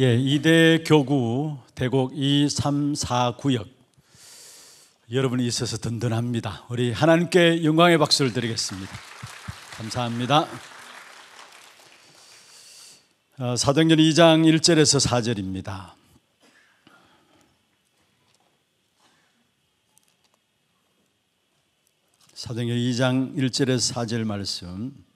예, 이대 교구 대곡 2, 3, 4 구역 여러분이 있어서 든든합니다. 우리 하나님께 영광의 박수를 드리겠습니다. 감사합니다. 어, 사도행전 2장 1절에서 4절입니다. 사도행전 2장 1절에서 4절 말씀.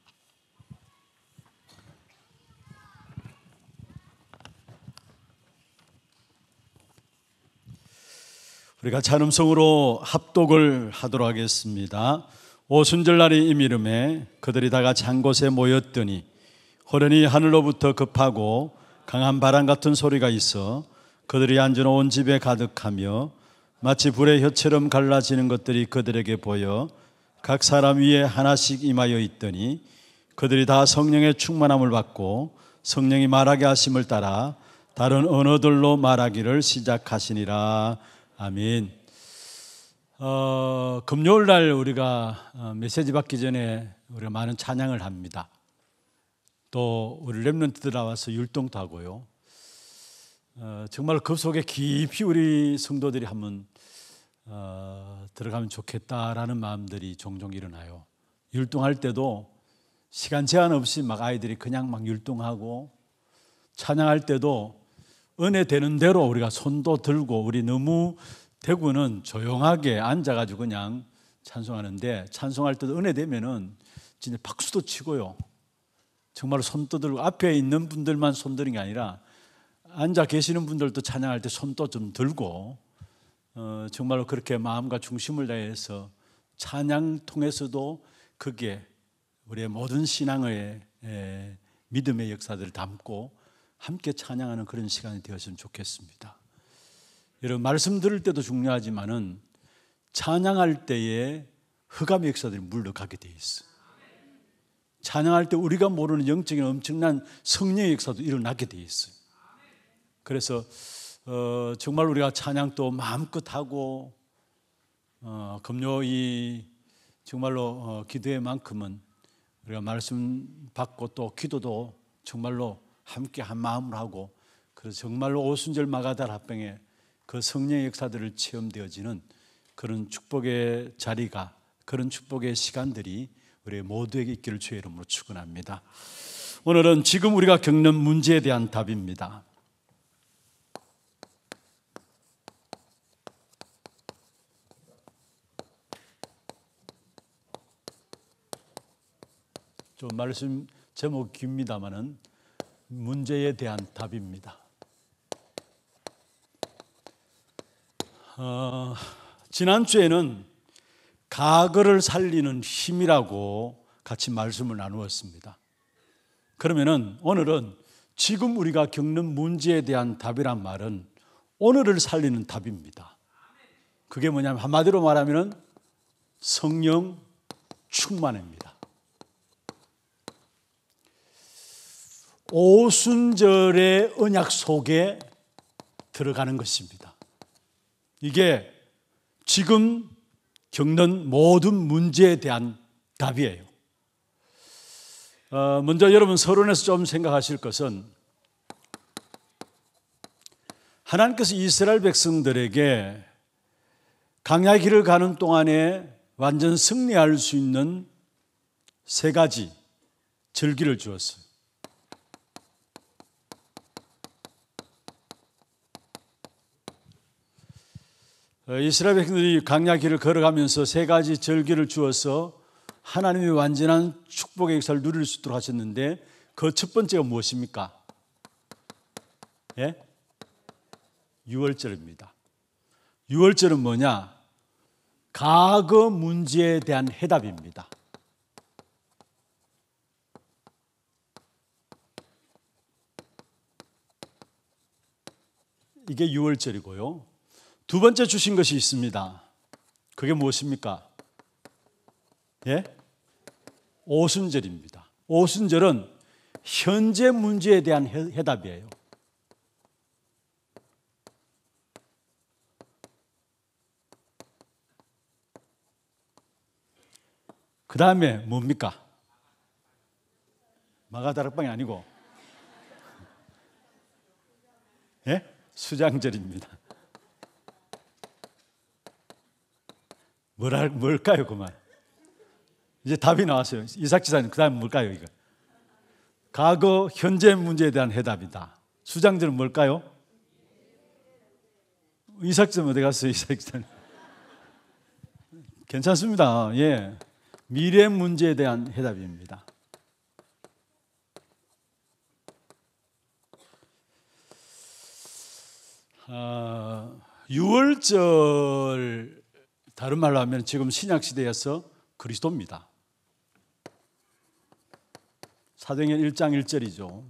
우리 같이 한 음성으로 합독을 하도록 하겠습니다. 오순절날의 이름에 그들이 다 같이 한 곳에 모였더니 호련히 하늘로부터 급하고 강한 바람 같은 소리가 있어 그들이 앉아놓은 집에 가득하며 마치 불의 혀처럼 갈라지는 것들이 그들에게 보여 각 사람 위에 하나씩 임하여 있더니 그들이 다 성령의 충만함을 받고 성령이 말하게 하심을 따라 다른 언어들로 말하기를 시작하시니라 아멘. 어, 금요일 날 우리가 어, 메시지 받기 전에 우리가 많은 찬양을 합니다. 또 우리 랩런트들 나와서 율동도 하고요. 어, 정말 그 속에 깊이 우리 성도들이 한번 어, 들어가면 좋겠다라는 마음들이 종종 일어나요. 율동할 때도 시간 제한 없이 막 아이들이 그냥 막 율동하고 찬양할 때도 은혜 되는 대로 우리가 손도 들고 우리 너무 대구는 조용하게 앉아가지고 그냥 찬송하는데 찬송할 때도 은혜 되면은 진짜 박수도 치고요. 정말로 손 떠들고 앞에 있는 분들만 손 드는 게 아니라 앉아 계시는 분들도 찬양할 때 손도 좀 들고 어, 정말로 그렇게 마음과 중심을 다해서 찬양 통해서도 그게 우리의 모든 신앙의 에, 믿음의 역사들을 담고 함께 찬양하는 그런 시간이 되었으면 좋겠습니다. 여러분 말씀 들을 때도 중요하지만은 찬양할 때에 흑암 역사들이 물러가게 돼 있어. 찬양할 때 우리가 모르는 영적인 엄청난 성령 역사도 일어나게 돼있어 그래서 어, 정말 우리가 찬양도 마음껏 하고 어, 금요일 정말로 어, 기도의 만큼은 우리가 말씀 받고 또 기도도 정말로 함께 한마음을 하고 그래서 정말로 오순절 마가다 합병에 그 성령의 역사들을 체험되어지는 그런 축복의 자리가 그런 축복의 시간들이 우리 모두에게 있기를 주의 이름으로 축원합니다. 오늘은 지금 우리가 겪는 문제에 대한 답입니다. 좀 말씀 제목 깁니다만은 문제에 대한 답입니다. 어, 지난주에는 가글을 살리는 힘이라고 같이 말씀을 나누었습니다. 그러면 오늘은 지금 우리가 겪는 문제에 대한 답이란 말은 오늘을 살리는 답입니다. 그게 뭐냐면 한마디로 말하면 성령 충만입니다. 오순절의 언약 속에 들어가는 것입니다. 이게 지금 겪는 모든 문제에 대한 답이에요. 어, 먼저 여러분 서론에서 좀 생각하실 것은 하나님께서 이스라엘 백성들에게 강야 길을 가는 동안에 완전 승리할 수 있는 세 가지 절기를 주었어요. 어, 이스라엘 백성들이 강야 길을 걸어가면서 세 가지 절기를 주어서 하나님의 완전한 축복의 역사를 누릴 수 있도록 하셨는데 그 첫 번째가 무엇입니까? 예? 6월절입니다. 6월절은 뭐냐? 과거 문제에 대한 해답입니다. 이게 6월절이고요. 두 번째 주신 것이 있습니다. 그게 무엇입니까? 예? 오순절입니다. 오순절은 현재 문제에 대한 해답이에요. 그 다음에 뭡니까? 마가다락방이 아니고, 예? 수장절입니다. 뭐랄, 뭘까요, 그만? 이제 답이 나왔어요. 이삭 지사님, 그다음 뭘까요, 이거? 과거, 현재 문제에 대한 해답이다. 수장들은 뭘까요? 이삭 지사님 어디 갔어요, 이삭 지사님? 괜찮습니다. 예. 미래 문제에 대한 해답입니다. 아, 6월절 다른 말로 하면 지금 신약 시대에서 그리스도입니다. 사도행전 1장 1절이죠.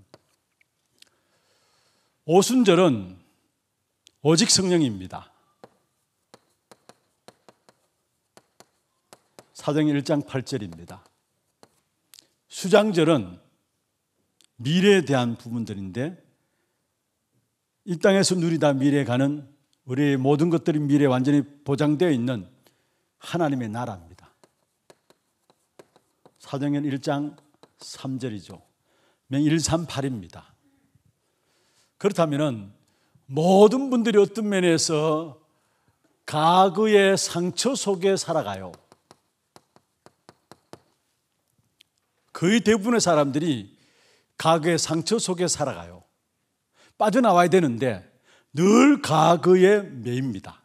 오순절은 오직 성령입니다. 사도행전 1장 8절입니다. 수장절은 미래에 대한 부분들인데 이 땅에서 누리다 미래에 가는 우리의 모든 것들이 미래에 완전히 보장되어 있는 하나님의 나라입니다. 사도행 1장 3절이죠. 명 138입니다. 그렇다면 모든 분들이 어떤 면에서 과거의 상처 속에 살아가요. 거의 대부분의 사람들이 과거의 상처 속에 살아가요. 빠져나와야 되는데 늘 과거의 매입니다.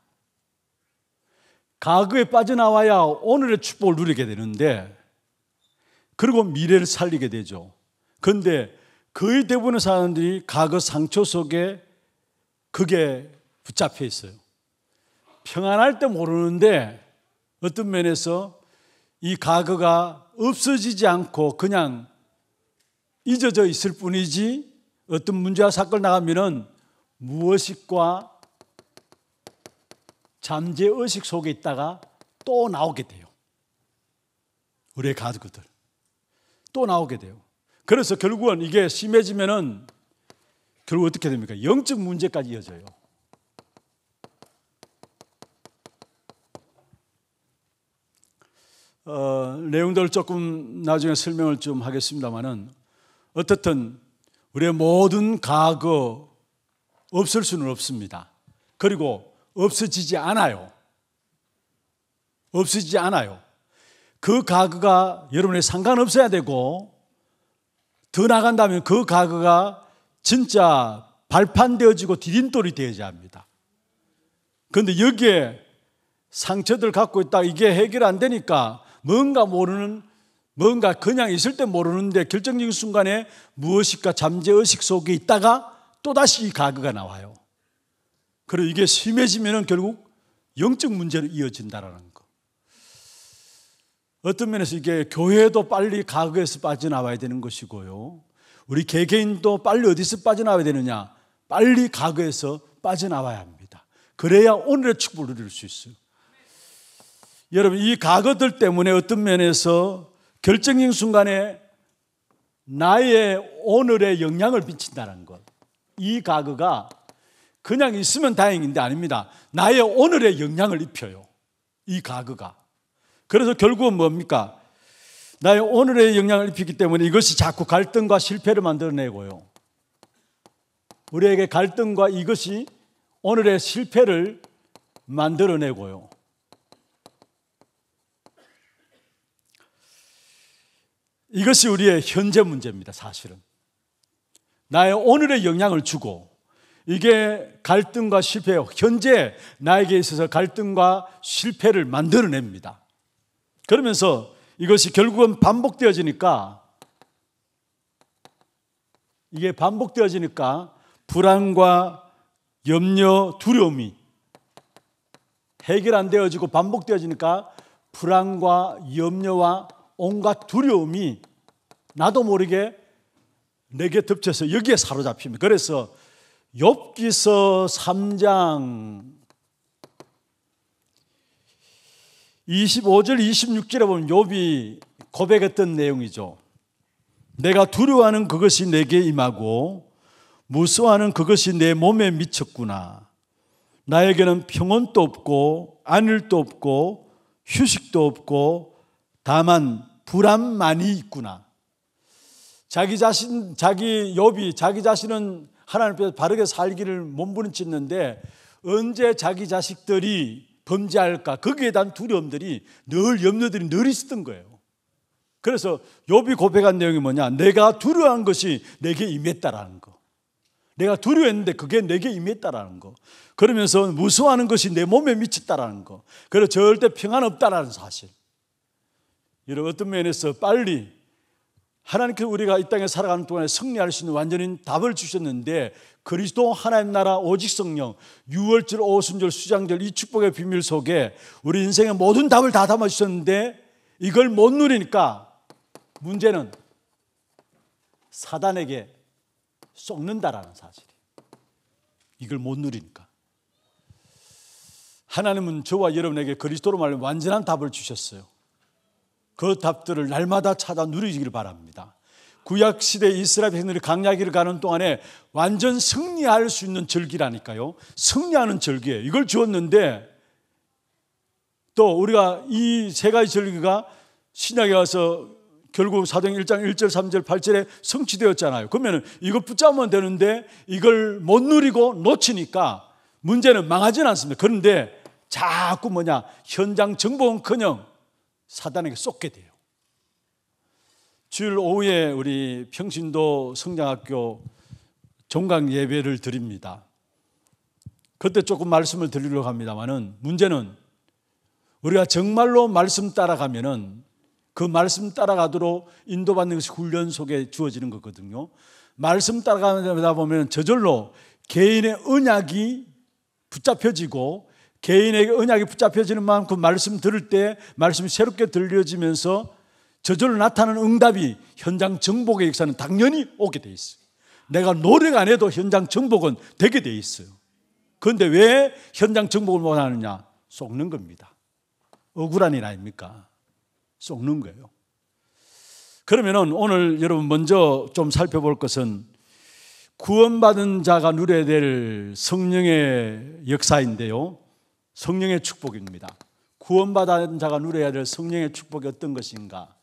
과거에 빠져나와야 오늘의 축복을 누리게 되는데 그리고 미래를 살리게 되죠. 그런데 거의 대부분의 사람들이 과거 상처 속에 그게 붙잡혀 있어요. 평안할 때 모르는데 어떤 면에서 이 과거가 없어지지 않고 그냥 잊어져 있을 뿐이지 어떤 문제와 사건 나가면은 무엇식과 잠재 의식 속에 있다가 또 나오게 돼요. 우리의 가족들. 또 나오게 돼요. 그래서 결국은 이게 심해지면은 결국 어떻게 됩니까? 영적 문제까지 이어져요. 어, 내용들을 조금 나중에 설명을 좀 하겠습니다만은 어떻든 우리의 모든 과거 없을 수는 없습니다. 그리고 없어지지 않아요. 없어지지 않아요. 그 과거가 여러분의 상관없어야 되고 더 나간다면 그 과거가 진짜 발판되어지고 디딤돌이 되어야 합니다. 그런데 여기에 상처들 갖고 있다 이게 해결 안 되니까 뭔가 모르는 뭔가 그냥 있을 때 모르는데 결정적인 순간에 무엇일까 잠재의식 속에 있다가 또다시 이과가 나와요. 그리고 이게 심해지면 결국 영적 문제로 이어진다라는 거. 어떤 면에서 이게 교회도 빨리 가그에서 빠져나와야 되는 것이고요. 우리 개개인도 빨리 어디서 빠져나와야 되느냐? 빨리 가그에서 빠져나와야 합니다. 그래야 오늘의 축복을 누릴 수 있어요. 여러분, 이 가거들 때문에 어떤 면에서 결정적인 순간에 나의 오늘의 영향을 미친다는 것. 이 가거가 그냥 있으면 다행인데 아닙니다. 나의 오늘의 영향을 입혀요. 이 가그가. 그래서 결국은 뭡니까? 나의 오늘의 영향을 입히기 때문에 이것이 자꾸 갈등과 실패를 만들어내고요. 우리에게 갈등과 이것이 오늘의 실패를 만들어내고요. 이것이 우리의 현재 문제입니다, 사실은. 나의 오늘의 영향을 주고 이게 갈등과 실패요 현재 나에게 있어서 갈등과 실패를 만들어냅니다. 그러면서 이것이 결국은 반복되어지니까 이게 반복되어지니까 불안과 염려, 두려움이 해결 안 되어지고 반복되어지니까 불안과 염려와 온갖 두려움이 나도 모르게 내게 덮쳐서 여기에 사로잡힙니다. 그래서 욥기서 3장 25절 26절에 보면 욥이 고백했던 내용이죠. 내가 두려워하는 그것이 내게 임하고 무서워하는 그것이 내 몸에 미쳤구나. 나에게는 평온도 없고 안일도 없고 휴식도 없고 다만 불안만이 있구나. 자기 자신 자기 욥이 자기 자신은 하나님께서 바르게 살기를 몸부림치는데 언제 자기 자식들이 범죄할까 거기에 대한 두려움들이 늘 염려들이 늘 있었던 거예요. 그래서 요비 고백한 내용이 뭐냐? 내가 두려워한 것이 내게 임했다라는 거. 내가 두려워했는데 그게 내게 임했다라는 거. 그러면서 무서워하는 것이 내 몸에 미쳤다라는 거. 그래서 절대 평안 없다라는 사실. 이런 어떤 면에서 빨리 하나님께서 우리가 이 땅에 살아가는 동안에 승리할 수 있는 완전히 답을 주셨는데 그리스도 하나님 나라 오직 성령 유월절 오순절 수장절 이 축복의 비밀 속에 우리 인생의 모든 답을 다 담아 주셨는데 이걸 못 누리니까 문제는 사단에게 썩는다라는 사실이 이걸 못 누리니까 하나님은 저와 여러분에게 그리스도로 말하면 완전한 답을 주셨어요. 그 답들을 날마다 찾아 누리시길 바랍니다. 구약 시대 이스라엘 백성들이 강야기를 가는 동안에 완전 승리할 수 있는 절기라니까요. 승리하는 절기에 이걸 주었는데 또 우리가 이 세 가지 절기가 신약에 와서 결국 사도행 1장 1절 3절 8절에 성취되었잖아요. 그러면 이걸 붙잡으면 되는데 이걸 못 누리고 놓치니까 문제는 망하지는 않습니다. 그런데 자꾸 뭐냐 현장 정보는커녕 사단에게 쏟게 돼요. 주일 오후에 우리 평신도 성장학교 종강 예배를 드립니다. 그때 조금 말씀을 드리려고 합니다만은 문제는 우리가 정말로 말씀 따라가면은 그 말씀 따라가도록 인도받는 것이 훈련 속에 주어지는 거거든요. 말씀 따라가다 보면 저절로 개인의 언약이 붙잡혀지고 개인에게 언약이 붙잡혀지는 만큼 말씀 들을 때 말씀이 새롭게 들려지면서 저절로 나타나는 응답이 현장 정복의 역사는 당연히 오게 돼 있어요. 내가 노력 안 해도 현장 정복은 되게 돼 있어요. 그런데 왜 현장 정복을 못 하느냐? 속는 겁니다. 억울한 일 아닙니까? 속는 거예요. 그러면 오늘 여러분 먼저 좀 살펴볼 것은 구원받은 자가 누려야 될 성령의 역사인데요. 성령의 축복입니다. 구원받은 자가 누려야 될 성령의 축복이 어떤 것인가?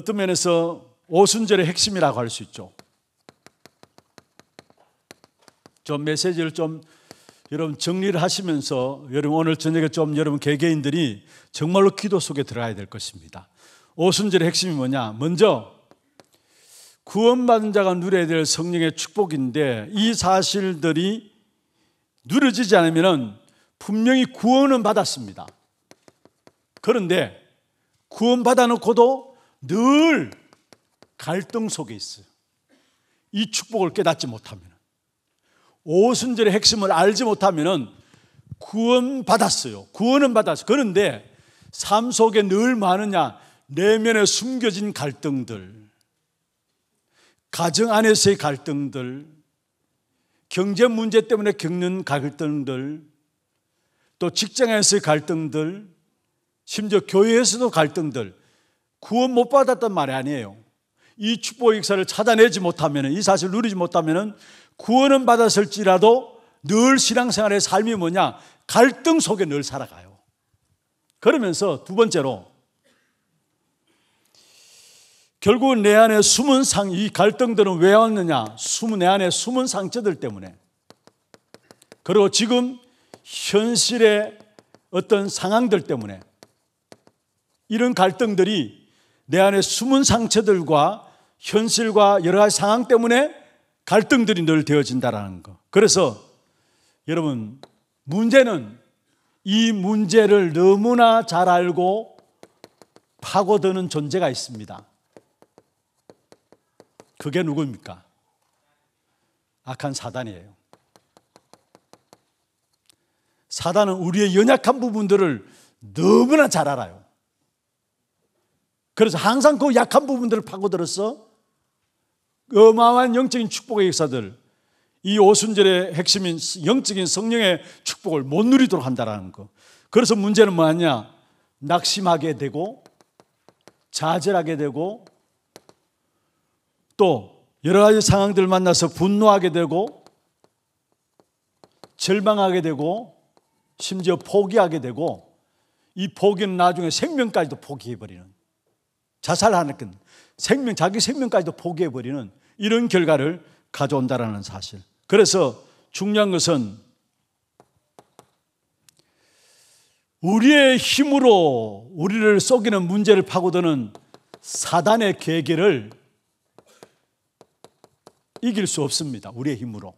어떤 면에서 오순절의 핵심이라고 할 수 있죠. 좀 메시지를 좀 여러분 정리를 하시면서 여러분 오늘 저녁에 좀 여러분 개개인들이 정말로 기도 속에 들어가야 될 것입니다. 오순절의 핵심이 뭐냐? 먼저 구원받은 자가 누려야 될 성령의 축복인데 이 사실들이 누려지지 않으면 분명히 구원은 받았습니다. 그런데 구원 받아놓고도 늘 갈등 속에 있어요. 이 축복을 깨닫지 못하면 오순절의 핵심을 알지 못하면 구원 받았어요. 구원은 받았어요. 그런데 삶 속에 늘 많으냐 내면에 숨겨진 갈등들, 가정 안에서의 갈등들, 경제 문제 때문에 겪는 갈등들, 또 직장에서의 갈등들, 심지어 교회에서도 갈등들, 구원 못 받았단 말이 아니에요. 이 축복의 역사를 찾아내지 못하면, 이 사실을 누리지 못하면 구원은 받았을지라도 늘 신앙생활의 삶이 뭐냐? 갈등 속에 늘 살아가요. 그러면서 두 번째로 결국은 내 안에 숨은 상, 이 갈등들은 왜 왔느냐? 숨은 내 안에 숨은 상처들 때문에. 그리고 지금 현실의 어떤 상황들 때문에 이런 갈등들이 내 안에 숨은 상처들과 현실과 여러 가지 상황 때문에 갈등들이 늘 되어진다라는 거. 그래서 여러분 문제는 이 문제를 너무나 잘 알고 파고드는 존재가 있습니다. 그게 누굽니까 악한 사단이에요. 사단은 우리의 연약한 부분들을 너무나 잘 알아요. 그래서 항상 그 약한 부분들을 파고들어서 어마어마한 그 영적인 축복의 역사들, 이 오순절의 핵심인 영적인 성령의 축복을 못 누리도록 한다라는 거. 그래서 문제는 뭐냐? 낙심하게 되고 좌절하게 되고 또 여러 가지 상황들 만나서 분노하게 되고 절망하게 되고 심지어 포기하게 되고 이 포기는 나중에 생명까지도 포기해버리는 자살하는 건 생명, 자기 생명까지도 포기해버리는 이런 결과를 가져온다라는 사실. 그래서 중요한 것은 우리의 힘으로 우리를 속이는 문제를 파고드는 사단의 계기를 이길 수 없습니다. 우리의 힘으로.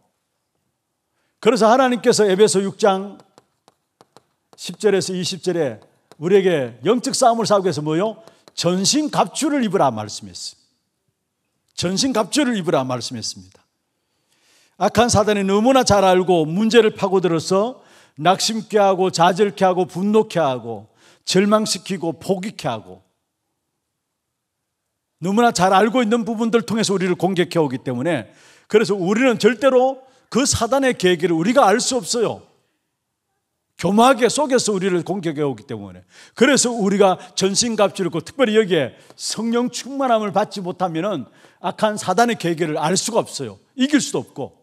그래서 하나님께서 에베소 6장 10절에서 20절에 우리에게 영적 싸움을 싸우기 위해서 뭐요? 전신 갑주를 입으라 말씀했습니다. 전신 갑주를 입으라 말씀했습니다. 악한 사단이 너무나 잘 알고 문제를 파고들어서 낙심케 하고 좌절케 하고 분노케 하고 절망시키고 포기케 하고 너무나 잘 알고 있는 부분들 통해서 우리를 공격해 오기 때문에 그래서 우리는 절대로 그 사단의 계기를 우리가 알 수 없어요. 교묘하게 속에서 우리를 공격해 오기 때문에 그래서 우리가 전신갑주를 입고 특별히 여기에 성령 충만함을 받지 못하면 악한 사단의 계계를 알 수가 없어요. 이길 수도 없고.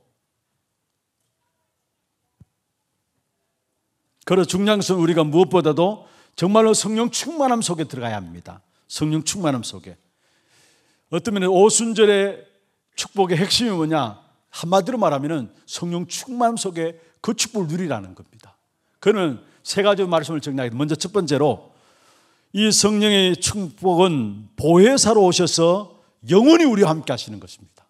그러서 중요한 것은 우리가 무엇보다도 정말로 성령 충만함 속에 들어가야 합니다. 성령 충만함 속에. 어떤 면에 오순절의 축복의 핵심이 뭐냐? 한마디로 말하면 성령 충만함 속에 그 축복을 누리라는 겁니다. 그는 세 가지 말씀을 정리하겠습 먼저 첫 번째로 이 성령의 축복은 보혜사로 오셔서 영원히 우리와 함께 하시는 것입니다.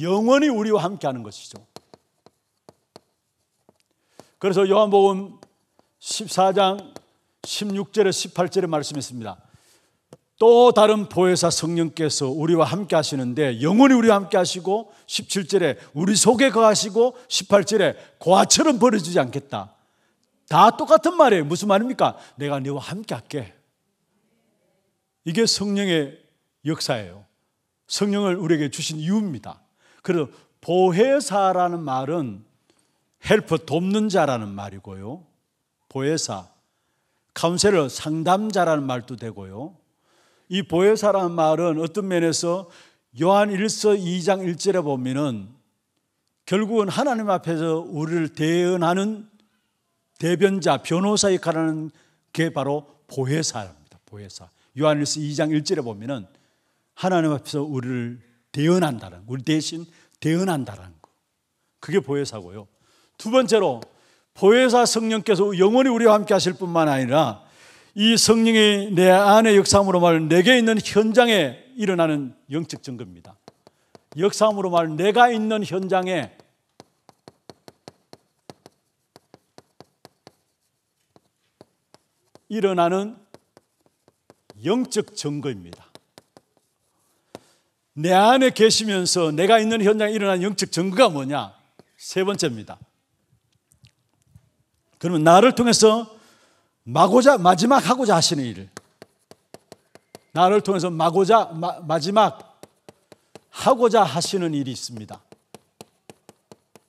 영원히 우리와 함께 하는 것이죠. 그래서 요한복음 14장 16절에 18절에 말씀했습니다. 또 다른 보혜사 성령께서 우리와 함께 하시는데 영원히 우리와 함께 하시고 17절에 우리 속에 거하시고 18절에 고아처럼 버려지지 않겠다. 다 똑같은 말이에요. 무슨 말입니까? 내가 너와 함께 할게. 이게 성령의 역사예요. 성령을 우리에게 주신 이유입니다. 그래서 보혜사라는 말은 헬퍼 돕는 자라는 말이고요. 보혜사, 카운셀러 상담자라는 말도 되고요. 이 보혜사라는 말은 어떤 면에서 요한 1서 2장 1절에 보면은 결국은 하나님 앞에서 우리를 대응하는 대변자, 변호사 역할하는 게 바로 보혜사입니다. 보혜사. 요한 1서 2장 1절에 보면은 하나님 앞에서 우리를 대응한다는 우리 대신 대응한다는 거. 그게 보혜사고요. 두 번째로 보혜사 성령께서 영원히 우리와 함께 하실 뿐만 아니라 이 성령이 내안에 역사함으로 말 내게 있는 현장에 일어나는 영적 증거입니다. 역사함으로 말 내가 있는 현장에 일어나는 영적 증거입니다. 내 안에 계시면서 내가 있는 현장에 일어난 영적 증거가 뭐냐? 세 번째입니다. 그러면 나를 통해서 마고자 마지막 하고자 하시는 일을 나를 통해서 마고자 마, 마지막 하고자 하시는 일이 있습니다.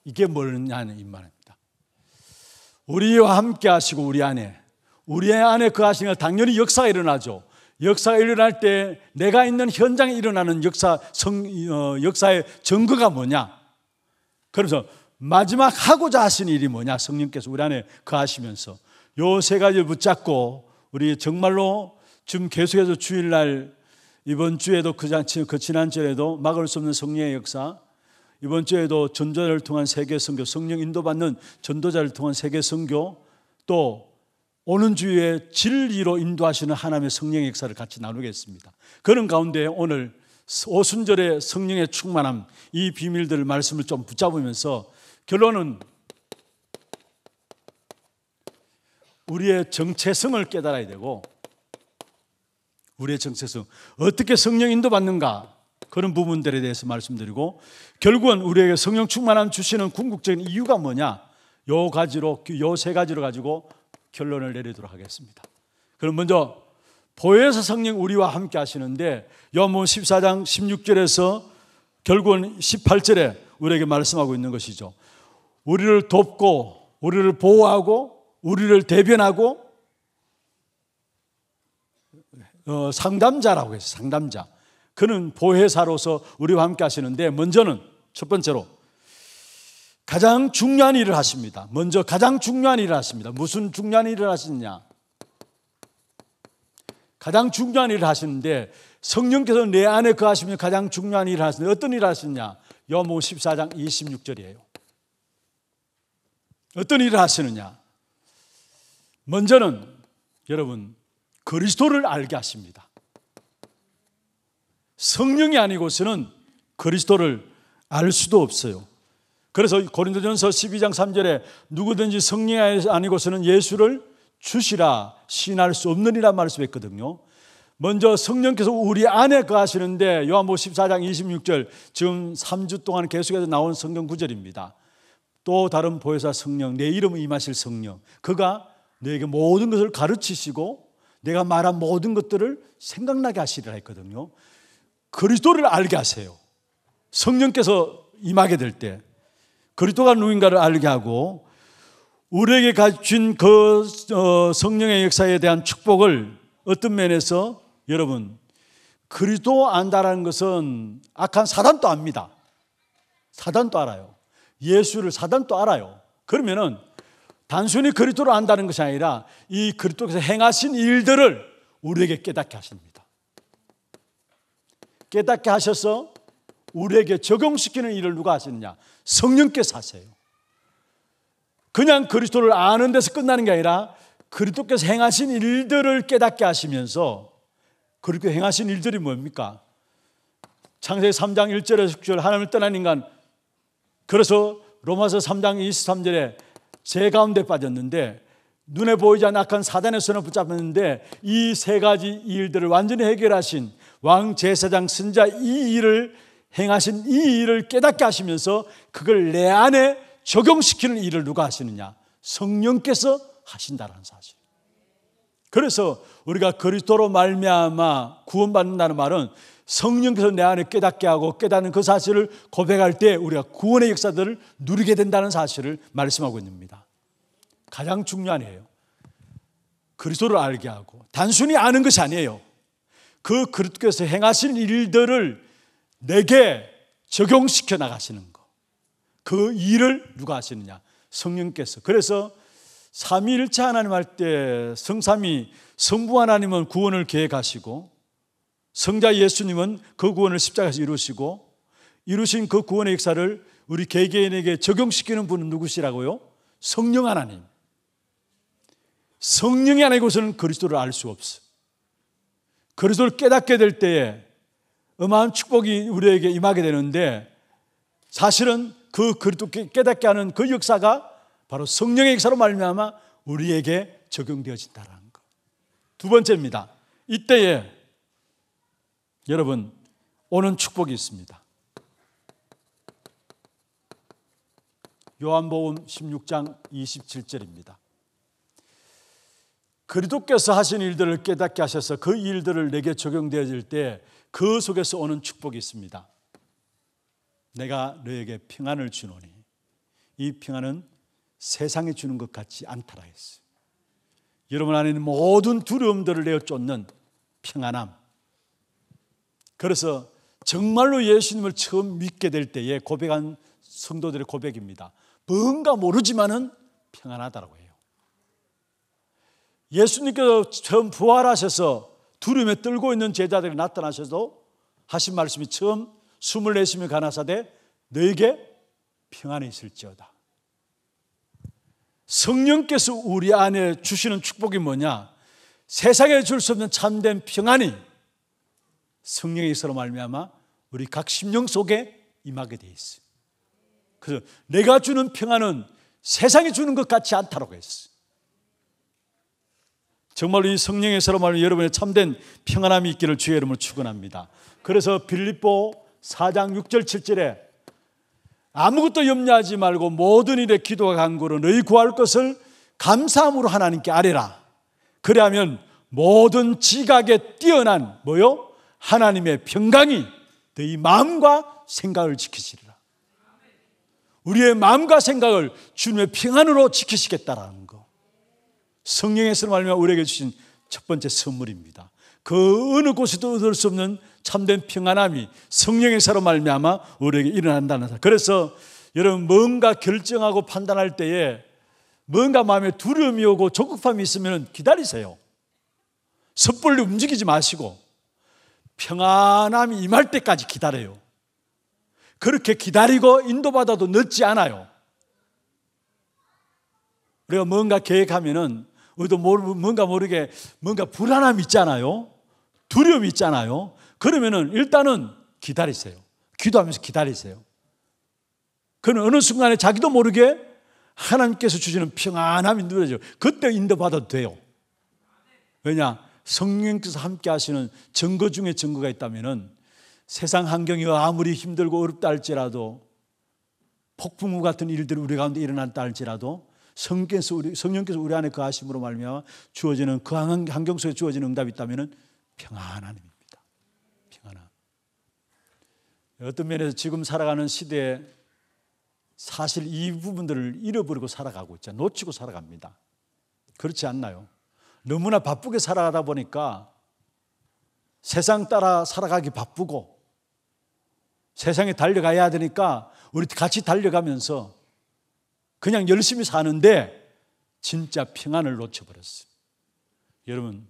이게 뭐냐는 이 말입니다. 우리와 함께 하시고 우리 안에 우리 안에 그 하시는 걸 당연히 역사가 일어나죠. 역사가 일어날 때 내가 있는 현장에 일어나는 역사 성, 어, 역사의 증거가 뭐냐? 그러면서 마지막 하고자 하신 일이 뭐냐? 성령께서 우리 안에 그 하시면서 요세 가지를 붙잡고 우리 정말로 지금 계속해서 주일날 이번 주에도 그, 그 지난주에도 막을 수 없는 성령의 역사 이번 주에도 전도자를 통한 세계 성교 성령 인도받는 전도자를 통한 세계 성교또 오는 주에 진리로 인도하시는 하나님의 성령의 역사를 같이 나누겠습니다. 그런 가운데 오늘 오순절의 성령의 충만함 이 비밀들을 말씀을 좀 붙잡으면서 결론은 우리의 정체성을 깨달아야 되고 우리의 정체성 어떻게 성령 인도 받는가 그런 부분들에 대해서 말씀드리고 결국은 우리에게 성령 충만함 주시는 궁극적인 이유가 뭐냐 요 가지로 요 세 가지로 가지고 결론을 내리도록 하겠습니다. 그럼 먼저 보혜에서 성령 우리와 함께 하시는데 요모 14장 16절에서 결국은 18절에 우리에게 말씀하고 있는 것이죠. 우리를 돕고 우리를 보호하고 우리를 대변하고 어, 상담자라고 해서 상담자. 그는 보혜사로서 우리와 함께 하시는데 먼저는 첫 번째로 가장 중요한 일을 하십니다. 먼저 가장 중요한 일을 하십니다. 무슨 중요한 일을 하시느냐? 가장 중요한 일을 하시는데 성령께서 내 안에 거하시면 그 가장 중요한 일을 하시는데 어떤 일을 하시느냐? 여모 14장 26절이에요. 어떤 일을 하시느냐? 먼저는 여러분 그리스도를 알게 하십니다. 성령이 아니고서는 그리스도를 알 수도 없어요. 그래서 고린도전서 12장 3절에 누구든지 성령이 아니고서는 예수를 주시라 신할 수 없느니라 말씀했거든요. 먼저 성령께서 우리 안에 거하시는데 그 요한복음 14장 26절 지금 3주 동안 계속해서 나온 성경 구절입니다. 또 다른 보혜사 성령 내 이름 임하실 성령 그가 내게 모든 것을 가르치시고 내가 말한 모든 것들을 생각나게 하시리라 했거든요. 그리스도를 알게 하세요. 성령께서 임하게 될 때 그리스도가 누군가를 알게 하고 우리에게 가진 그 어, 성령의 역사에 대한 축복을 어떤 면에서 여러분 그리스도 안다라는 것은 악한 사단도 압니다. 사단도 알아요. 예수를 사단도 알아요. 그러면은 단순히 그리스도를 안다는 것이 아니라 이 그리스도께서 행하신 일들을 우리에게 깨닫게 하십니다. 깨닫게 하셔서 우리에게 적용시키는 일을 누가 하시느냐? 성령께서 하세요. 그냥 그리스도를 아는 데서 끝나는 게 아니라 그리스도께서 행하신 일들을 깨닫게 하시면서 그리스 행하신 일들이 뭡니까? 창세 3장 1절에서 6절 하나님을 떠난 인간 그래서 로마서 3장 23절에 세 가운데 빠졌는데 눈에 보이지 않는 악한 사단에서는 붙잡았는데이 세 가지 일들을 완전히 해결하신 왕 제사장 승자이 일을 행하신 이 일을 깨닫게 하시면서 그걸 내 안에 적용시키는 일을 누가 하시느냐? 성령께서 하신다라는 사실. 그래서 우리가 그리스도로 말미암아 구원받는다는 말은 성령께서 내 안에 깨닫게 하고 깨닫는 그 사실을 고백할 때 우리가 구원의 역사들을 누리게 된다는 사실을 말씀하고 있습니다. 가장 중요한 해요. 그리스도를 알게 하고 단순히 아는 것이 아니에요. 그 그리스도께서 행하신 일들을 내게 적용시켜 나가시는 거. 그 일을 누가 하시느냐? 성령께서. 그래서 삼위일체 하나님 할 때 성삼이 성부 하나님은 구원을 계획하시고 성자 예수님은 그 구원을 십자가에서 이루시고 이루신 그 구원의 역사를 우리 개개인에게 적용시키는 분은 누구시라고요? 성령 하나님. 성령이 안에 곳은 그리스도를 알 수 없어. 그리스도를 깨닫게 될 때에 어마한 축복이 우리에게 임하게 되는데 사실은 그그리스도 깨닫게 하는 그 역사가 바로 성령의 역사로 말미암아 우리에게 적용되어진다라는 것. 두 번째입니다. 이때에 여러분, 오는 축복이 있습니다. 요한복음 16장 27절입니다. 그리도께서 하신 일들을 깨닫게 하셔서 그 일들을 내게 적용되어질 때 그 속에서 오는 축복이 있습니다. 내가 너에게 평안을 주노니 이 평안은 세상에 주는 것 같지 않더라 했어요. 여러분 안에 있는 모든 두려움들을 내어 쫓는 평안함, 그래서 정말로 예수님을 처음 믿게 될 때에 고백한 성도들의 고백입니다. 뭔가 모르지만은 평안하다라고 해요. 예수님께서 처음 부활하셔서 두려움에 떨고 있는 제자들이 나타나셔도 하신 말씀이 처음 숨을 내쉬며 가나사대 너에게 평안이 있을지어다. 성령께서 우리 안에 주시는 축복이 뭐냐? 세상에 줄 수 없는 참된 평안이 성령의 서로 말미암아 우리 각 심령 속에 임하게 돼 있어. 그래서 내가 주는 평안은 세상이 주는 것 같지 않다라고 했어. 정말로 이 성령의 서로 말로 여러분의 참된 평안함이 있기를 주의 이름으로 축원합니다. 그래서 빌립보 4장 6절 7절에 아무것도 염려하지 말고 모든 일에 기도와 간구로 너희 구할 것을 감사함으로 하나님께 아뢰라. 그리하면 모든 지각에 뛰어난 뭐요? 하나님의 평강이 너희 마음과 생각을 지키시리라. 우리의 마음과 생각을 주님의 평안으로 지키시겠다라는 거. 성령에서 말미암아 우리에게 주신 첫 번째 선물입니다. 그 어느 곳에도 얻을 수 없는 참된 평안함이 성령의서로 말미암아 우리에게 일어난다는 사실. 그래서 여러분 뭔가 결정하고 판단할 때에 뭔가 마음에 두려움이 오고 조급함이 있으면 기다리세요. 섣불리 움직이지 마시고 평안함이 임할 때까지 기다려요. 그렇게 기다리고 인도받아도 늦지 않아요. 우리가 뭔가 계획하면은 우리도 뭔가 모르게 뭔가 불안함이 있잖아요. 두려움이 있잖아요. 그러면은 일단은 기다리세요. 기도하면서 기다리세요. 그러 어느 순간에 자기도 모르게 하나님께서 주시는 평안함이 누려져요. 그때 인도받아도 돼요. 왜냐? 성령께서 함께 하시는 증거 중에 증거가 있다면 세상 환경이 아무리 힘들고 어렵다 할지라도 폭풍우 같은 일들이 우리 가운데 일어났다 할지라도 성께서 우리, 성령께서 우리 안에 그하심으로 말미암아 주어지는 그 환경 속에 주어지는 응답이 있다면평안함 입니다. 평안함. 어떤 면에서 지금 살아가는 시대에 사실 이 부분들을 잃어버리고 살아가고 있죠. 놓치고 살아갑니다. 그렇지 않나요? 너무나 바쁘게 살아가다 보니까 세상 따라 살아가기 바쁘고 세상에 달려가야 되니까 우리 같이 달려가면서 그냥 열심히 사는데 진짜 평안을 놓쳐버렸어요. 여러분,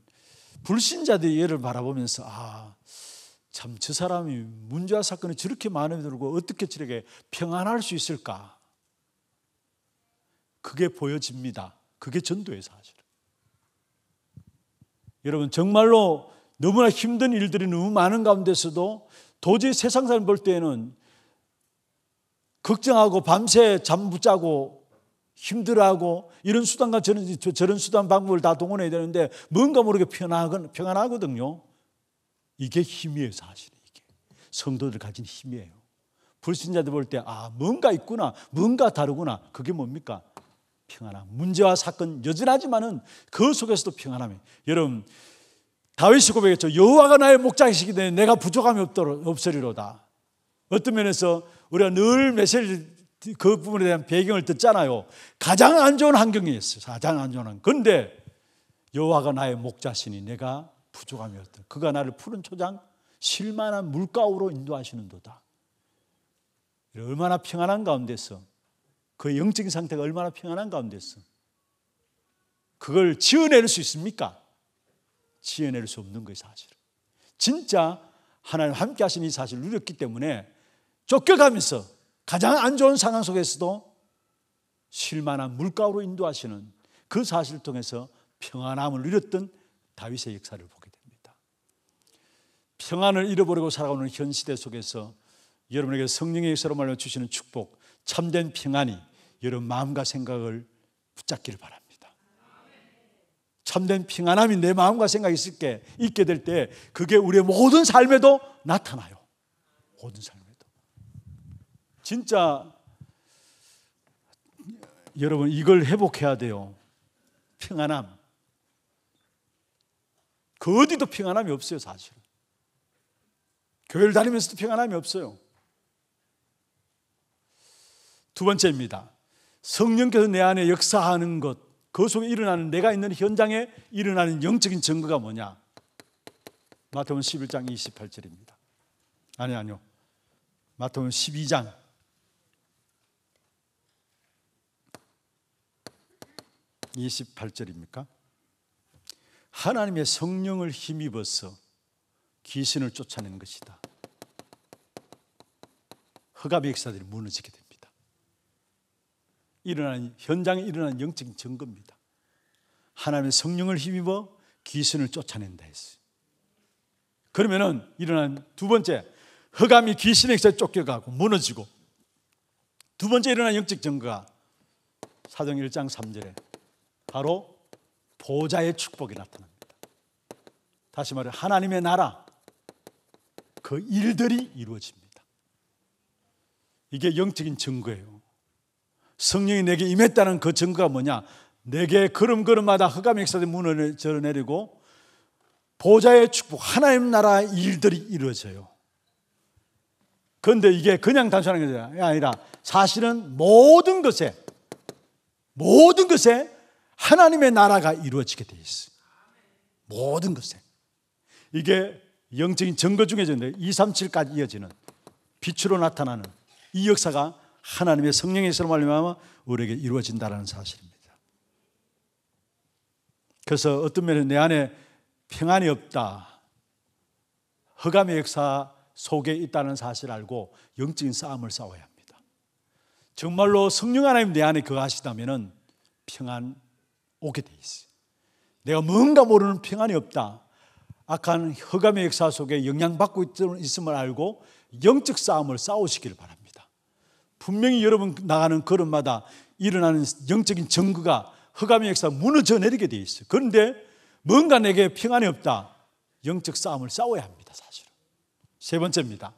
불신자들이 얘를 바라보면서 아, 참저 사람이 문제와 사건이 저렇게 마음에 들고 어떻게 저렇게 평안할 수 있을까? 그게 보여집니다. 그게 전도의 사실. 여러분 정말로 너무나 힘든 일들이 너무 많은 가운데서도 도저히 세상 사람 볼 때에는 걱정하고 밤새 잠 붙자고 힘들어하고 이런 수단과 저런, 저런 수단 방법을 다 동원해야 되는데 뭔가 모르게 편안하건, 평안하거든요. 이게 힘이에요, 사실은. 이게. 성도들 가진 힘이에요. 불신자들 볼 때, 아, 뭔가 있구나, 뭔가 다르구나. 그게 뭡니까? 평안함. 문제와 사건 여전하지만은 그 속에서도 평안함이. 여러분 다윗이 고백했죠. 여호와가 나의 목장이시기 때문에 내가 부족함이 없도으리로다 어떤 면에서 우리가 늘 메시지 그 부분에 대한 배경을 듣잖아요. 가장 안 좋은 환경이었어요. 가장 안 좋은 환경. 근데 여호와가 나의 목자시니 내가 부족함이 없다. 그가 나를 푸른 초장 실만한 물가우로 인도하시는도다. 얼마나 평안한 가운데서 그 영적인 상태가 얼마나 평안한 가운데서 그걸 지어낼 수 있습니까? 지어낼 수 없는 거예요, 사실은. 진짜 하나님 함께 하시이 사실을 누렸기 때문에 쫓겨가면서 가장 안 좋은 상황 속에서도 쉴만한 물가로 인도하시는 그 사실을 통해서 평안함을 누렸던 다윗의 역사를 보게 됩니다. 평안을 잃어버리고 살아오는 현 시대 속에서 여러분에게 성령의 역사로 말려 주시는 축복, 참된 평안이 여러분 마음과 생각을 붙잡기를 바랍니다. 참된 평안함이 내 마음과 생각이 있게, 을 있게 될 때 그게 우리의 모든 삶에도 나타나요. 모든 삶에도. 진짜 여러분 이걸 회복해야 돼요. 평안함. 그 어디도 평안함이 없어요, 사실. 은 교회를 다니면서도 평안함이 없어요. 두 번째입니다. 성령께서 내 안에 역사하는 것, 그 속에 일어나는 내가 있는 현장에 일어나는 영적인 증거가 뭐냐? 마태복음 11장 28절입니다. 아니 아니요. 마태복음 12장 28절입니까? 하나님의 성령을 힘입어서 귀신을 쫓아낸 것이다. 허가 백사들이 무너지게 됩니다. 일어난 현장에 일어난 영적인 증거입니다. 하나님의 성령을 힘입어 귀신을 쫓아낸다 했어요. 그러면은 일어난 두 번째 허감이 귀신에게서 쫓겨가고 무너지고 두 번째 일어난 영적 증거가 사정 1장 3절에 바로 보좌의 축복이 나타납니다. 다시 말해 하나님의 나라 그 일들이 이루어집니다. 이게 영적인 증거예요. 성령이 내게 임했다는 그 증거가 뭐냐? 내게 걸음걸음마다 흑암 역사의 문을 절어내리고 보좌의 축복, 하나님 나라 일들이 이루어져요. 그런데 이게 그냥 단순한 게 아니라 사실은 모든 것에 모든 것에 하나님의 나라가 이루어지게 돼 있어요. 모든 것에. 이게 영적인 증거 중에 있는데 2, 3, 7까지 이어지는 빛으로 나타나는 이 역사가 하나님의 성령에서 말미암아 우리에게 이루어진다라는 사실입니다. 그래서 어떤 면에내 안에 평안이 없다. 허감의 역사 속에 있다는 사실을 알고 영적인 싸움을 싸워야 합니다. 정말로 성령 하나님 내 안에 거하시다면은 평안 오게 돼 있어요. 내가 뭔가 모르는 평안이 없다. 악한 허감의 역사 속에 영향받고 있음을 알고 영적 싸움을 싸우시기를 바랍니다. 분명히 여러분 나가는 걸음마다 일어나는 영적인 정거가 허암의 역사 무너져 내리게 돼 있어요. 그런데 뭔가 내게 평안이 없다. 영적 싸움을 싸워야 합니다, 사실은. 세 번째입니다.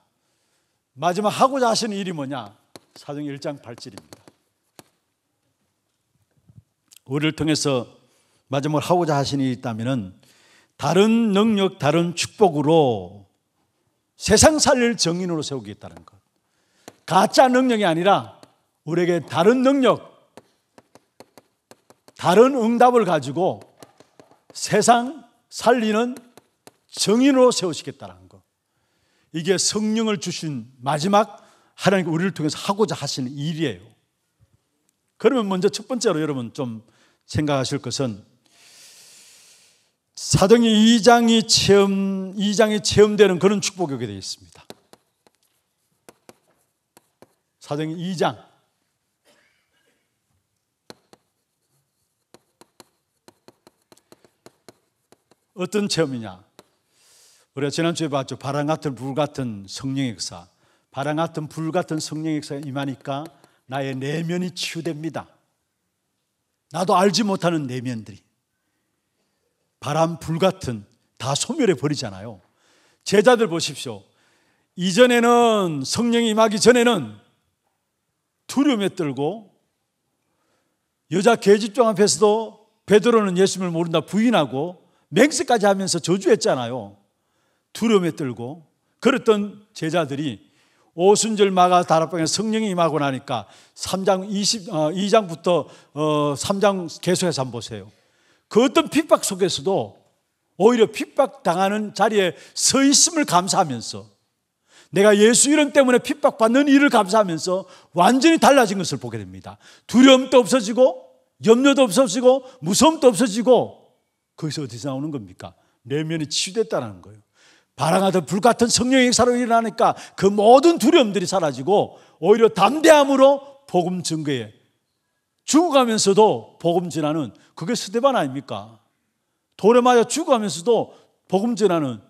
마지막 하고자 하시는 일이 뭐냐? 사정 1장 8절입니다. 우리를 통해서 마지막 하고자 하시 일이 있다면 다른 능력, 다른 축복으로 세상 살릴 정인으로 세우겠다는 것. 가짜 능력이 아니라 우리에게 다른 능력, 다른 응답을 가지고 세상 살리는 정인으로 세우시겠다는 거. 이게 성령을 주신 마지막 하나님 우리를 통해서 하고자 하시는 일이에요. 그러면 먼저 첫 번째로 여러분 좀 생각하실 것은 사도행 2장이 체험 2장이 체험되는 그런 축복이 되어 있습니다. 사정이 2장 어떤 체험이냐? 우리가 지난주에 봤죠. 바람 같은 불 같은 성령 역사. 바람 같은 불 같은 성령 역사가 임하니까 나의 내면이 치유됩니다. 나도 알지 못하는 내면들이 바람 불 같은 다 소멸해 버리잖아요. 제자들 보십시오. 이전에는 성령이 임하기 전에는 두려움에 떨고 여자 계집종 앞에서도 베드로는 예수님을 모른다 부인하고 맹세까지 하면서 저주했잖아요. 두려움에 떨고 그랬던 제자들이 오순절 마가 다락방에 성령이 임하고 나니까 3장 20, 어, 2장부터 어, 3장 계속해서 한번 보세요. 그 어떤 핍박 속에서도 오히려 핍박 당하는 자리에 서 있음을 감사하면서 내가 예수 이름 때문에 핍박받는 일을 감사하면서 완전히 달라진 것을 보게 됩니다. 두려움도 없어지고 염려도 없어지고 무서움도 없어지고 거기서 어디서 나오는 겁니까? 내면이 치유됐다는 거예요. 바람하던 불같은 성령의 사로 일어나니까 그 모든 두려움들이 사라지고 오히려 담대함으로 복음 증거에 죽어가면서도 복음 전하는 그게 스데반 아닙니까? 돌에 맞아 죽어가면서도 복음 전하는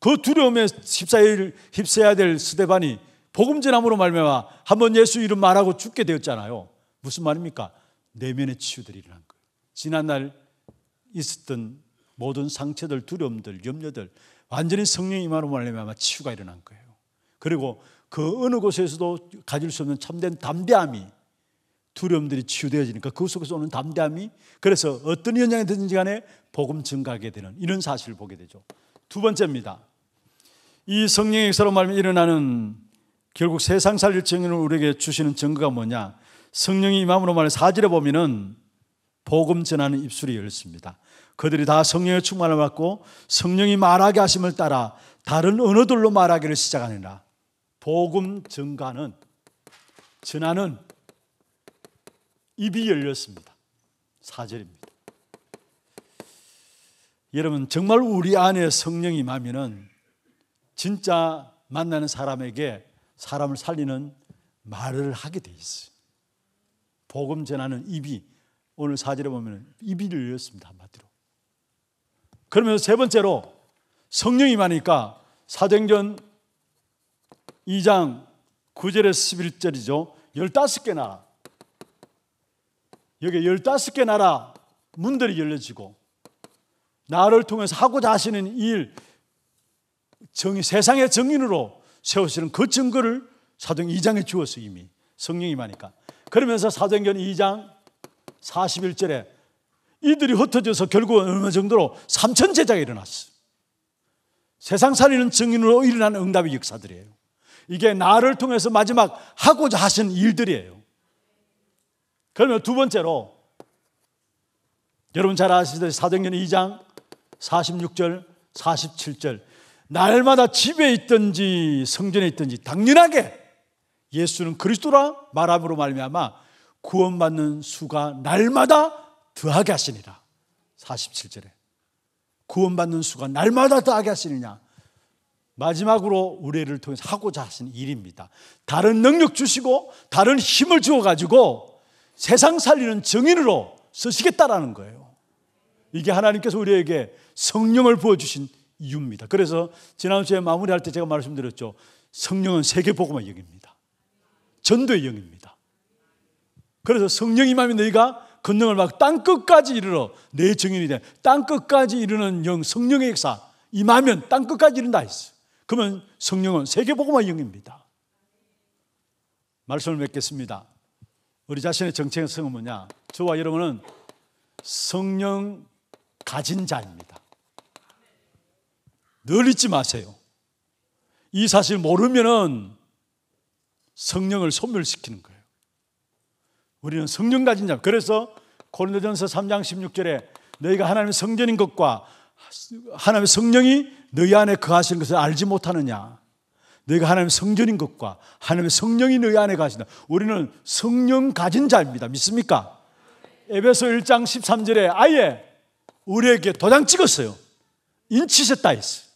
그 두려움에 휩싸일, 휩싸야 될 스데반이 복음전함으로 말미암아 한번 예수 이름 말하고 죽게 되었잖아요. 무슨 말입니까? 내면의 치유들이 일어난 거예요. 지난날 있었던 모든 상처들, 두려움들, 염려들 완전히 성령 임하로 말미암아 치유가 일어난 거예요. 그리고 그 어느 곳에서도 가질 수 없는 참된 담대함이 두려움들이 치유되어지니까 그 속에서 오는 담대함이 그래서 어떤 현장이든지 간에 복음 증가하게 되는 이런 사실을 보게 되죠. 두 번째입니다. 이 성령의 역사로 말하면 일어나는 결국 세상 살릴 증인을 우리에게 주시는 증거가 뭐냐? 성령이 임함으로 말해 사절에 보면은 복음 전하는 입술이 열립니다. 그들이 다 성령의 충만을 받고 성령이 말하게 하심을 따라 다른 언어들로 말하기를 시작하느라 복음 증가는 전하는 입이 열렸습니다. 사절입니다. 여러분 정말 우리 안에 성령이 임하면은 진짜 만나는 사람에게 사람을 살리는 말을 하게 돼 있어요. 복음 전하는 입이 오늘 사절에 보면 입이를 열렸습니다 한마디로. 그러면서 세 번째로 성령이 많으니까 사도행전 2장 9절에서 11절이죠. 15개 나라. 여기 15개 나라 문들이 열려지고 나를 통해서 하고자 하시는 일, 정의, 세상의 정인으로 세우시는 그 증거를 사도행 2장에 주었어 이미 성령이 임하니까 그러면서 사도행전 2장 41절에 이들이 흩어져서 결국은 어느 정도로 3천 제자가 일어났어 세상 살리는 증인으로 일어난 응답의 역사들이에요 이게 나를 통해서 마지막 하고자 하신 일들이에요 그러면 두 번째로 여러분 잘 아시듯이 사도행전 2장 46절 47절 날마다 집에 있든지 성전에 있든지 당연하게 예수는 그리스도라 말함으로 말미암아 구원받는 수가 날마다 더하게 하시니라. 47절에 구원받는 수가 날마다 더하게 하시느냐. 마지막으로 우리를 통해서 하고자 하신 일입니다. 다른 능력 주시고 다른 힘을 주어 가지고 세상 살리는 정인으로 쓰시겠다라는 거예요. 이게 하나님께서 우리에게 성령을 부어 주신 이유입니다. 그래서 지난주에 마무리할 때 제가 말씀드렸죠. 성령은 세계복음의 영입니다. 전도의 영입니다. 그래서 성령이 마음에 너희가 건능을 막 땅끝까지 이르러 내 증인이 돼. 땅끝까지 이르는 영, 성령의 역사. 임하면 땅끝까지 이른다 했어. 그러면 성령은 세계복음의 영입니다. 말씀을 맺겠습니다. 우리 자신의 정체성은 뭐냐? 저와 여러분은 성령 가진 자입니다. 늘 잊지 마세요. 이 사실 모르면은 성령을 소멸시키는 거예요. 우리는 성령 가진 자. 그래서 고린도전서 3장 16절에 너희가 하나님의 성전인 것과 하나님의 성령이 너희 안에 거하시는 것을 알지 못하느냐. 너희가 하나님의 성전인 것과 하나님의 성령이 너희 안에 가신다. 우리는 성령 가진 자입니다. 믿습니까? 에베소 1장 13절에 아예 우리에게 도장 찍었어요. 인치셨다 했어요.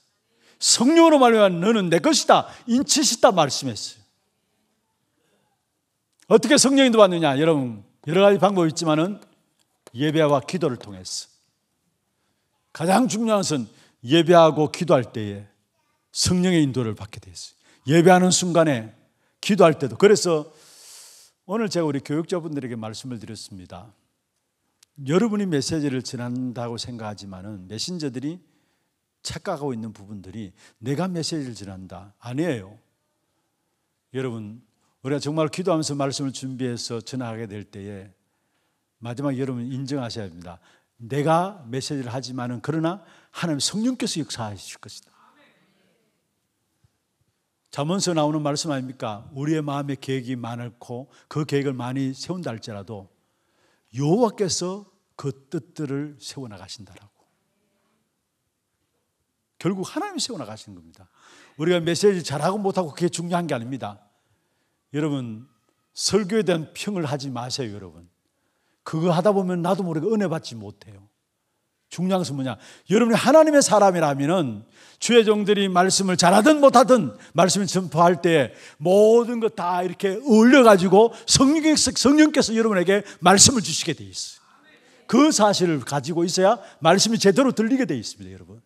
성령으로 말하면 너는 내 것이다. 인치시다 말씀했어요. 어떻게 성령이 도왔느냐? 여러분, 여러 가지 방법이 있지만은 예배와 기도를 통해서. 가장 중요한 것은 예배하고 기도할 때에 성령의 인도를 받게 되어 어요 예배하는 순간에 기도할 때도. 그래서 오늘 제가 우리 교육자분들에게 말씀을 드렸습니다. 여러분이 메시지를 전한다고 생각하지만은 메신저들이 착각하고 있는 부분들이 내가 메시지를 전한다. 아니에요. 여러분, 우리가 정말 기도하면서 말씀을 준비해서 전하게 될 때에 마지막 여러분 인정하셔야 합니다. 내가 메시지를 하지만은 그러나 하나님 성령께서 역사하실 것이다. 자문서 나오는 말씀 아닙니까? 우리의 마음에 계획이 많고 그 계획을 많이 세운다 할지라도 여호와께서 그 뜻들을 세워 나가신다라고. 결국 하나님이 세워나가시는 겁니다. 우리가 메시지 잘하고 못하고 그게 중요한 게 아닙니다. 여러분, 설교에 대한 평을 하지 마세요, 여러분. 그거 하다 보면 나도 모르게 은혜 받지 못해요. 중요한 것은 뭐냐? 여러분이 하나님의 사람이라면은 주의 종들이 말씀을 잘하든 못하든 말씀을 전파할 때 모든 것 다 이렇게 올려가지고 성령 성령께서 여러분에게 말씀을 주시게 돼 있어요. 그 사실을 가지고 있어야 말씀이 제대로 들리게 돼 있습니다, 여러분.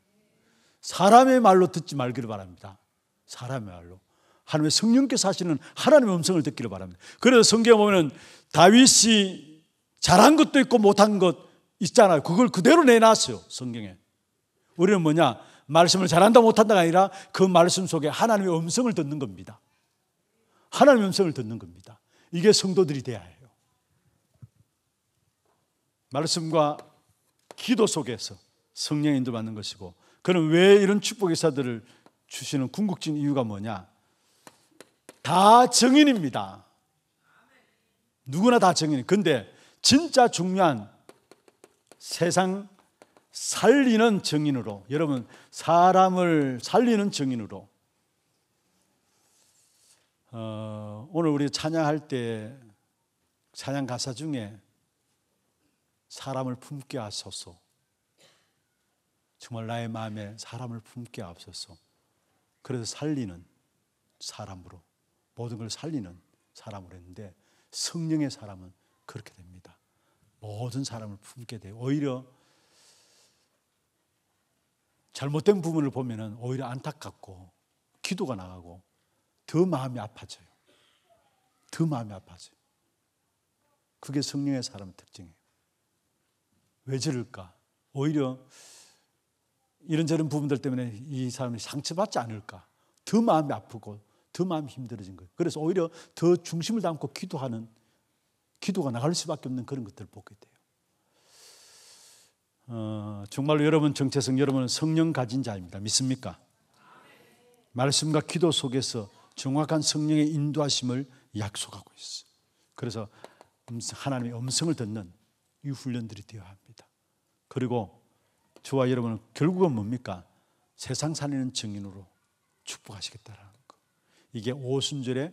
사람의 말로 듣지 말기를 바랍니다. 사람의 말로. 하나님의 성령께서 하시는 하나님의 음성을 듣기를 바랍니다. 그래서 성경에 보면 다윗이 잘한 것도 있고 못한 것 있잖아요. 그걸 그대로 내놨어요. 성경에. 우리는 뭐냐? 말씀을 잘한다 못한다가 아니라 그 말씀 속에 하나님의 음성을 듣는 겁니다. 하나님의 음성을 듣는 겁니다. 이게 성도들이 돼야 해요. 말씀과 기도 속에서 성령 인도 받는 것이고 그는 왜 이런 축복 의사들을 주시는 궁극적인 이유가 뭐냐? 다 정인입니다. 누구나 다 정인. 근데 진짜 중요한 세상 살리는 정인으로 여러분 사람을 살리는 정인으로 어, 오늘 우리 찬양할 때 찬양 가사 중에 사람을 품게 하소서 정말 나의 마음에 사람을 품게 앞서서 그래서 살리는 사람으로 모든 걸 살리는 사람으로 했는데 성령의 사람은 그렇게 됩니다. 모든 사람을 품게 돼요. 오히려 잘못된 부분을 보면은 오히려 안타깝고 기도가 나가고 더 마음이 아파져요. 더 마음이 아파져요. 그게 성령의 사람의 특징이에요. 왜 저럴까? 오히려 이런저런 부분들 때문에 이 사람이 상처받지 않을까. 더 마음이 아프고 더 마음이 힘들어진 거예요. 그래서 오히려 더 중심을 담고 기도하는 기도가 나갈 수밖에 없는 그런 것들을 보게 돼요. 어, 정말로 여러분 정체성 여러분은 성령 가진 자입니다. 믿습니까? 말씀과 기도 속에서 정확한 성령의 인도하심을 약속하고 있어요. 그래서 하나님의 음성을 듣는 이 훈련들이 되어야 합니다. 그리고 저와 여러분은 결국은 뭡니까? 세상 살리는 증인으로 축복하시겠다라는 거. 이게 오순절의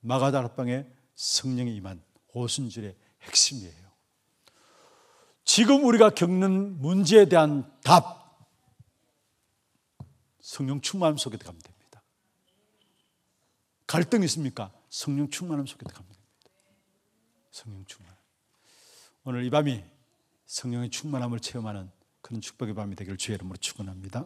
마가다락방의 성령이 임한 오순절의 핵심이에요. 지금 우리가 겪는 문제에 대한 답, 성령 충만함 속에 들어가면 됩니다. 갈등 있습니까? 성령 충만함 속에 들어가면 됩니다. 성령 충만. 오늘 이 밤이 성령의 충만함을 체험하는 그런 축복의 밤이 되기를 주의 이름으로 축원합니다.